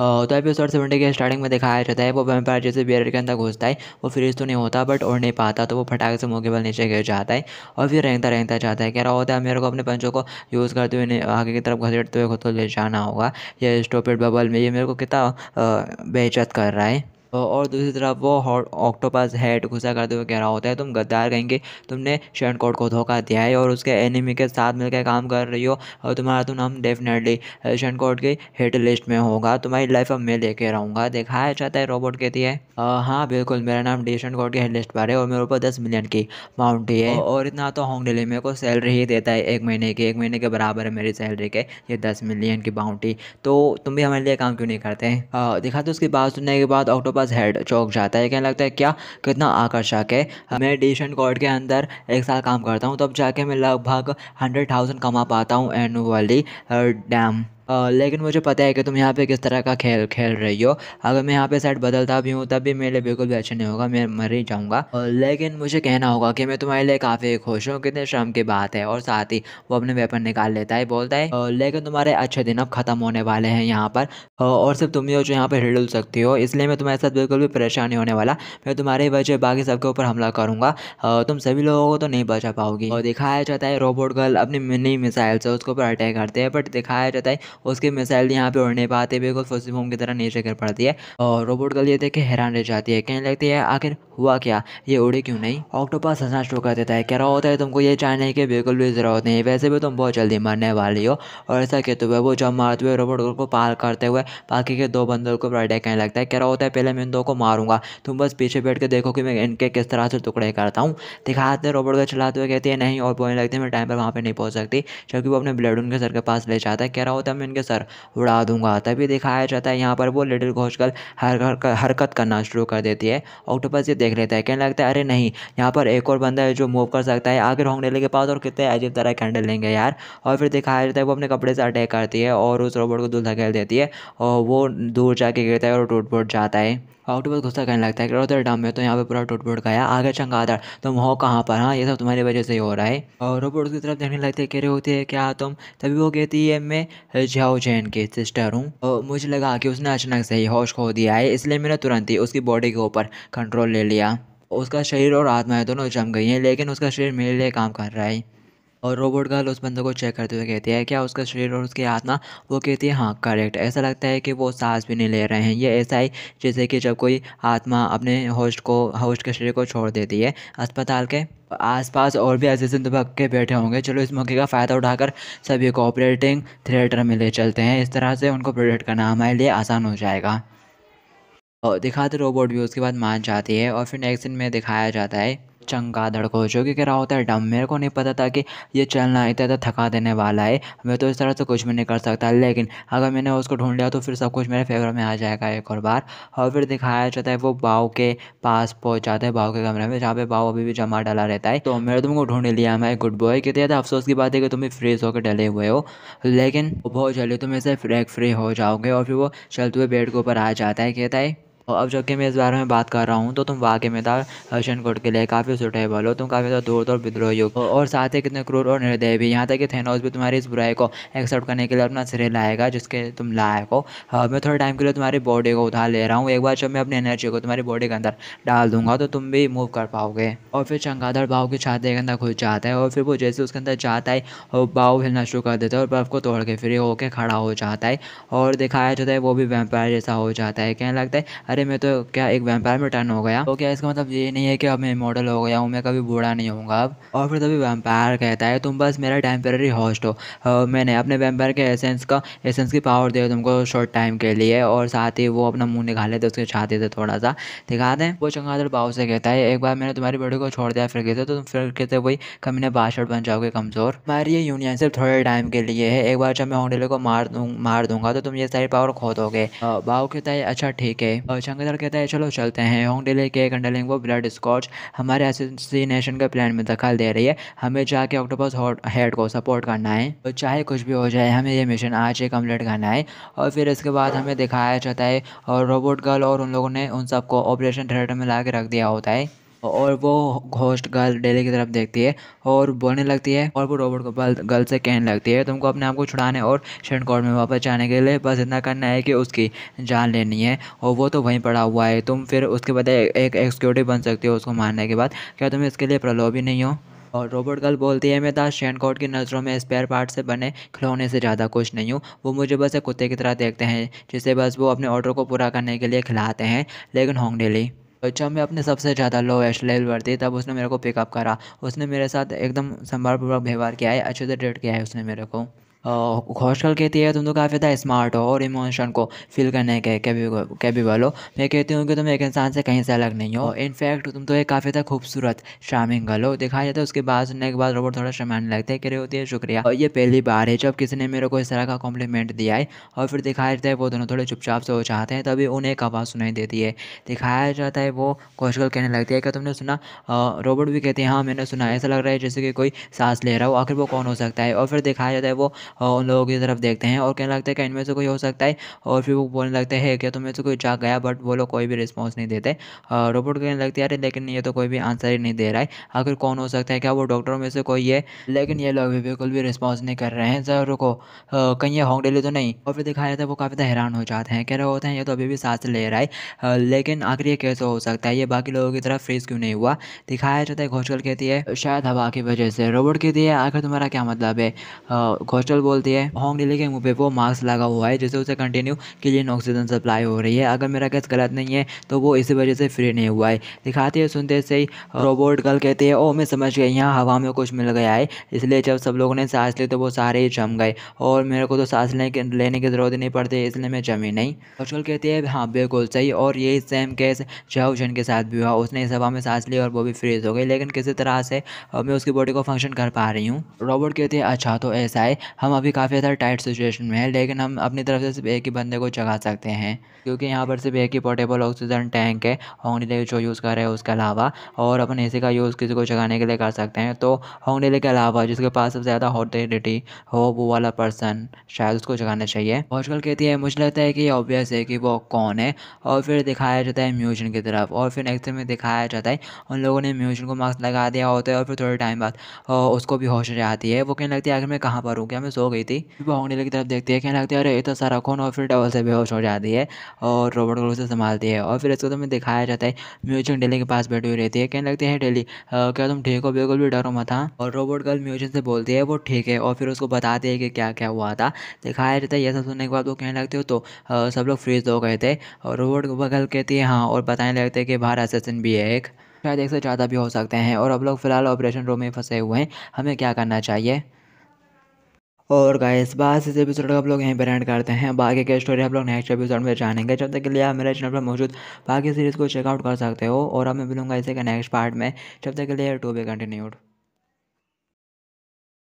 तो episode seventy के starting में दिखाया जाता है वो वेम्पायर जैसे बियर के अंदर घुसता है वो फ्रीज तो नहीं होता बट उड़ नहीं पाता तो वो फटाक से मुँह के बल नीचे गिर जाता है और फिर रेंगता रेंगता जाता है कह रहा होता है मेरे को अपने पंचों को यूज़ करते हुए आगे की तरफ घसीटते हुए खुद को ले जाना होगा ये स्टोपेड बबल में ये मेरे को कितना बेचत कर रहा है और दूसरी तरफ वो ऑक्टोपस हेड घुसा करते हुए कह रहा होता है तुम गद्दार कहेंगे तुमने शर्ट कोड को धोखा दिया है और उसके एनिमी के साथ मिलकर काम कर रही हो और तुम्हारा तो नाम डेफिनेटली शरण कोड की हेड लिस्ट में होगा तुम्हारी लाइफ अब मैं लेके रहूँगा देखा है चाहता है रोबोट कहती है हाँ बिल्कुल मेरा नाम डी शर्ट कोड की हेड लिस्ट पर है और मेरे ऊपर दस मिलियन की माउंटी है और इतना तो होंग डेली मेरे को सैलरी ही देता है एक महीने की एक महीने के बराबर है मेरी सैलरी के ये दस मिलियन की बाउंटी तो तुम भी हमारे लिए काम क्यों नहीं करते देखा तो उसकी बात सुनने के बाद ऑक्टोपस पास हेड चौक जाता है कहने लगता है क्या कितना आकर्षक है हाँ, मैं डिसेंट कोर्ट के अंदर एक साल काम करता हूँ तब जाके मैं लगभग हंड्रेड थाउजेंड कमा पाता हूँ एनुअली डैम लेकिन मुझे पता है कि तुम यहाँ पे किस तरह का खेल खेल रही हो अगर मैं यहाँ पे साइड बदलता भी हूँ तब भी मेरे लिए बिल्कुल भी अच्छा नहीं होगा मैं मर ही जाऊँगा लेकिन मुझे कहना होगा कि मैं तुम्हारे लिए काफ़ी खुश हूँ कितने श्रम की बात है और साथ ही वो अपने वेपन निकाल लेता है बोलता है लेकिन तुम्हारे अच्छे दिन अब ख़त्म होने वाले हैं यहाँ पर और सिर्फ तुम ही हो जो यहाँ पर हिडल सकती हो इसलिए मैं तुम्हारे साथ बिल्कुल भी परेशान नहीं होने वाला मैं तुम्हारी वजह बाकी सबके ऊपर हमला करूँगा तुम सभी लोगों को तो नहीं बचा पाओगी और दिखाया जाता है रोबोट गर्ल अपनी मिनी मिसाइल से उसके ऊपर अटैक करते हैं बट दिखाया जाता है उसकी मिसाइल यहाँ पे उड़ पाती है बिल्कुल फॉसिल बम की तरह नीचे गिर पड़ती है और रोबोट ये देख के हैरान रह जाती है कहने लगती है आखिर हुआ क्या ये उड़ी क्यों नहीं ऑक्टोपस हंसना शुरू कर देता है कह रहा होता है तुमको ये चाहने की बिल्कुल भी जरूरत नहीं वैसे भी तुम बहुत जल्दी मरने वाली हो और ऐसा कहते हुए वो जब मारते हुए रोबोट को पार करते हुए बाकी के दो बंदों को अटैक करने लगता है कह रहा होता है पहले मैं इन दो को मारूंगा तुम बस पीछे बैठ के देखो कि मैं इनके किस तरह से टुकड़े करता हूँ दिखाते हैं रोबोट को चलाते हुए कहती है नहीं और बोलने है मैं टाइम पर वहाँ पर नहीं पहुँच सकती जबकि वो अपने ब्लड उनके सर के पास ले जाता है कह रहा होता है मैं इनके सर उड़ा दूंगा तभी दिखाया जाता है यहाँ पर वो लिटिल घोष कल हर हरकत करना शुरू कर देती है ऑक्टोपस ये देख लेता है कहने लगता है अरे नहीं यहाँ पर एक और बंदा है जो मूव कर सकता है आगे रोंगनेले के पास और कितने अजीब तरह कैंडल लेंगे यार और फिर दिखाया जाता है वो अपने कपड़े से अटैक करती है और उस रोबोट को दूध धकेल देती है और वो दूर जाके गिरता है और टूट फूट जाता है आउट गुस्सा करने लगता है कि डम में तो यहाँ पे पूरा टूट फूट गया आगे चंगादड़ तुम हो कहाँ पर हाँ ये सब तुम्हारी वजह से ही हो रहा है और रोबोट उसकी तरफ देखने लगते कह रहे होते हैं क्या तुम तभी वो कहती है मैं जाओ जैन की सिस्टर हूँ और मुझे लगा कि उसने अचानक से ही होश खो दिया है इसलिए मैंने तुरंत ही उसकी बॉडी के ऊपर कंट्रोल ले लिया उसका शरीर और आत्माएं दोनों जम गई हैं लेकिन उसका शरीर मेरे लिए काम कर रहा है और रोबोट गर्ल उस बंदे को चेक करते हुए कहती है क्या उसका शरीर और उसकी आत्मा वो कहती है हाँ करेक्ट ऐसा लगता है कि वो सांस भी नहीं ले रहे हैं ये ऐसा ही जैसे कि जब कोई आत्मा अपने होस्ट को होस्ट के शरीर को छोड़ देती है अस्पताल के आसपास और भी ऐसे जिंद के बैठे होंगे चलो इस मौके का फ़ायदा उठाकर सभी को ऑपरेटिंग थिएटर में ले चलते हैं इस तरह से उनको प्रोडक्ट करना हमारे लिए आसान हो जाएगा और दिखाते रोबोट भी उसके बाद मान जाती है और फिर नेक्स्ट दिन में दिखाया जाता है चंगा को जो कि कह रहा होता है डम मेरे को नहीं पता था कि ये चलना इतना थका देने वाला है मैं तो इस तरह से कुछ भी नहीं कर सकता लेकिन अगर मैंने उसको ढूंढ लिया तो फिर सब कुछ मेरे फेवर में आ जाएगा एक और बार और फिर दिखाया जाता है वो बाव के पास पहुँच जाता है बाव के कमरे में जहाँ पे बाव अभी भी जमा डाला रहता है तो मेरे तुमको ढूंढ लिया मैं गुड बॉय कहते ज़्यादा अफसोस की बात है कि तुम भी फ्रीज होकर डले हुए हो लेकिन बहुत जल्दी तुम इसे फ्रैक फ्री हो जाओगे और फिर वो चलते हुए बेड के ऊपर आ जाता है कहता है और अब जबकि मैं इस बारे में बात कर रहा हूँ तो तुम वाकई में कोट के लिए काफ़ी सुटेबल हो तुम काफ़ी ज़्यादा दूर दूर तो विद्रोही हो और साथ ही कितने क्रूर और निर्दय भी यहाँ तक कि थेनोस भी तुम्हारी इस बुराई को एक्सेप्ट करने के लिए अपना सिरे लाएगा जिसके तुम लायक हो मैं थोड़े टाइम के लिए तुम्हारी बॉडी को उधार ले रहा हूँ एक बार जब मैं अपनी एनर्जी को तुम्हारी बॉडी के अंदर डाल दूंगा तो तुम भी मूव कर पाओगे और फिर चंगाधर बाव की छाते के अंदर घुस जाता है और फिर वो जैसे उसके अंदर जाता है और भाव हिलना शुरू कर देता है और बर्फ़ को तोड़ के फिर होके खड़ा हो जाता है और दिखाया जाता है वो भी वेम्पायर जैसा हो जाता है कहने लगता है अरे मैं तो क्या एक वैम्पायर में टर्न हो गया तो क्या इसका मतलब ये नहीं है कि अब मैं मॉडल हो गया हूँ मैं कभी बूढ़ा नहीं होऊंगा अब और फिर तभी वैम्पायर कहता है तुम बस मेरा टेम्प्रेरी होस्ट हो मैंने अपने वैम्पायर के एसेंस का एसेंस की पावर दे तुमको शॉर्ट टाइम के लिए और साथ ही वो अपना मुँह निकाले थे उसके छाते थे थोड़ा सा दिखा दें वो चंगादड़ बाबू से कहता है एक बार मैंने तुम्हारी बेटी को छोड़ दिया फिर कहते तो तुम फिर कहते वही कमीने बाशर्ट बन जाओगे कमज़ोर हमारी ये यूनियन सिर्फ थोड़े टाइम के लिए है एक बार जब मैं होंडेले को मार दूँ मार दूंगा तो तुम ये सारी पावर खो दोगे बाबू कहता है अच्छा ठीक है शंकर कहता है चलो चलते हैं होम डिले के कंडलिंग वो ब्लड स्कॉच हमारे एसोसिनेशन के प्लान में दखल दे रही है हमें जाके ऑक्टोपस हेड को सपोर्ट करना है तो चाहे कुछ भी हो जाए हमें ये मिशन आज ही कम्प्लीट करना है और फिर इसके बाद हमें दिखाया जाता है और रोबोट गर्ल और उन लोगों ने उन सबको ऑपरेशन थिएटर में ला के रख दिया होता है और वो घोस्ट गर्ल डेली की तरफ देखती है और बोलने लगती है और वो रोबोट को गर्ल से कहने लगती है तुमको अपने आप को छुड़ाने और शरण कोर्ट में वापस जाने के लिए बस इतना करना है कि उसकी जान लेनी है और वो तो वहीं पड़ा हुआ है तुम फिर उसके बाद एक एक्सक्यूटिव बन सकती हो उसको मारने के बाद क्या तुम इसके लिए प्रलोभी नहीं हो और रोबोट गर्ल बोलती है मैं दास तो शैनकॉट की नज़रों में स्पेयर पार्ट से बने खिलौने से ज़्यादा कुछ नहीं हूँ वो मुझे बस एक कुत्ते की तरह देखते हैं जिसे बस वो अपने ऑर्डर को पूरा करने के लिए खिलाते हैं लेकिन होंग डेली जब मैं अपने सबसे ज़्यादा लोएस्ट लेवल पर थी तब उसने मेरे को पिकअप करा उसने मेरे साथ एकदम संभाल पूर्वक व्यवहार किया है अच्छे से ट्रीट किया है उसने मेरे को हॉस्टल कहती है तुम तो काफ़ी ज़्यादा स्मार्ट हो और इमोशन को फील करने के कभी कभी बोलो मैं कहती हूँ कि तुम एक इंसान से कहीं से अलग नहीं हो इनफैक्ट तुम तो एक काफ़ी ज़्यादा खूबसूरत शामिंग गर्ल हो दिखाया जाता है उसके बाद सुनने के बाद रोबोट थोड़ा शर्माने लगता है कह रही होती है शुक्रिया और ये पहली बार है जब किसी ने मेरे को इस तरह का कॉम्प्लीमेंट दिया है और फिर दिखाया जाता है वो दोनों थोड़े चुपचाप से हो चाहते हैं तभी उन्हें एक आवाज़ सुनाई देती है दिखाया जाता है वो कौशल कहने लगती है क्या तुमने सुना रोबोट भी कहते हैं हाँ मैंने सुना ऐसा लग रहा है जैसे कि कोई सांस ले रहा हो आखिर वो कौन हो सकता है और फिर दिखाया जाता है वो और उन लोगों की तरफ देखते हैं और कहने लगता है कि इनमें से कोई हो सकता है और फिर वो बोलने लगते हैं क्या तुम से कोई जाग गया बट वो लोग कोई भी रिस्पॉन्स नहीं देते रोबोट कहने लगते यार लेकिन ये तो कोई भी आंसर ही नहीं दे रहा है आखिर कौन हो सकता है क्या वो डॉक्टरों में से कोई है लेकिन ये लोग भी बिल्कुल भी रिस्पॉन्स नहीं कर रहे हैं सर रुको कहीं ये होंगे तो नहीं और फिर दिखाया जाता है वो काफ़ी तो हैरान हो जाते हैं कह रहे होते हैं ये तो अभी भी सांस ले रहा है लेकिन आखिर ये कैसे हो सकता है ये बाकी लोगों की तरफ फ्रीज क्यों नहीं हुआ दिखाया जाता है घोषल कहती है शायद हवा की वजह से रोबोट कहती है आखिर तुम्हारा क्या मतलब है घोषल बोलती है होंग डिली के मुंह पे वो मास्क लगा हुआ है जिससे उसे कंटिन्यू क्लीन ऑक्सीजन सप्लाई हो रही है अगर मेरा गैस गलत नहीं है तो वो इसी वजह से फ्री नहीं हुआ है दिखाती है सुनते से ही रोबोट गर्ल कहती है ओ मैं समझ गई यहाँ हवा में कुछ मिल गया है इसलिए जब सब लोगों ने सांस ली तो वो सारे ही जम गए और मेरे को तो सांस लेने लेने की ज़रूरत नहीं पड़ती इसलिए मैं जमी नहीं रोबोट कहती है हाँ बिल्कुल सही और यही सेम केस जाओ जन के साथ भी हुआ उसने इस हवा में सांस ली और वो भी फ्रीज हो गई लेकिन किसी तरह से मैं उसकी बॉडी को फंक्शन कर पा रही हूँ रोबोट कहते हैं अच्छा तो ऐसा है हम हम अभी काफ़ी ज़्यादा टाइट सिचुएशन में है लेकिन हम अपनी तरफ से सिर्फ एक ही बंदे को जगा सकते हैं क्योंकि यहाँ पर सिर्फ एक ही पोर्टेबल ऑक्सीजन टैंक है होंगडिले जो यूज़ कर रहे हैं उसके अलावा और अपन इसी का यूज़ किसी को जगाने के लिए कर सकते हैं तो होंगडिले के अलावा जिसके पास सबसे ज़्यादा हॉटिडिटी हो वो वाला पर्सन शायद उसको जगाना चाहिए आजकल कहती है मुझे लगता है कि ऑब्वियस है कि वो कौन है और फिर दिखाया जाता है म्यूजन की तरफ और फिर नेक्स्ट में दिखाया जाता है उन लोगों ने म्यूजन को मास्क लगा दिया होता है और फिर थोड़े टाइम बाद उसको भी होश आती है वो कहने लगती है आखिर मैं कहाँ पर हूँ क्या मैं हो गई थी वह की तरफ देखती है कहने लगती है अरे ये तो सारा खून और फिर डबल से बेहोश हो जाती है और रोबोट को उसे संभालती है और फिर इसको तुम्हें दिखाया जाता है म्यूजिक डेली के पास बैठी हुई रहती है कहने लगती है डेली क्या तुम ठीक हो बिल्कुल भी डरो मत था हाँ? और रोबोट गर्ल म्यूजिक से बोलती है वो ठीक है और फिर उसको बताती है कि क्या क्या हुआ था दिखाया जाता है यह सब सुनने के बाद वो कहने लगती हो तो सब लोग फ्रीज हो गए थे और रोबोट गर्ल कहती है हाँ और बताने लगते हैं कि बाहर असेसन भी है एक शायद एक से ज़्यादा भी हो सकते हैं और अब लोग फिलहाल ऑपरेशन रूम में फंसे हुए हैं हमें क्या करना चाहिए और इस बात इस एपिसोड का आप लोग यहीं पर एंड करते हैं बाकी के स्टोरी आप लोग नेक्स्ट एपिसोड में जानेंगे जब तक के लिए आप मेरे चैनल पर मौजूद बाकी सीरीज़ को चेकआउट कर सकते हो और अब मैं मिलूंगा इसे के नेक्स्ट पार्ट में जब तक के लिए टू बी कंटिन्यूड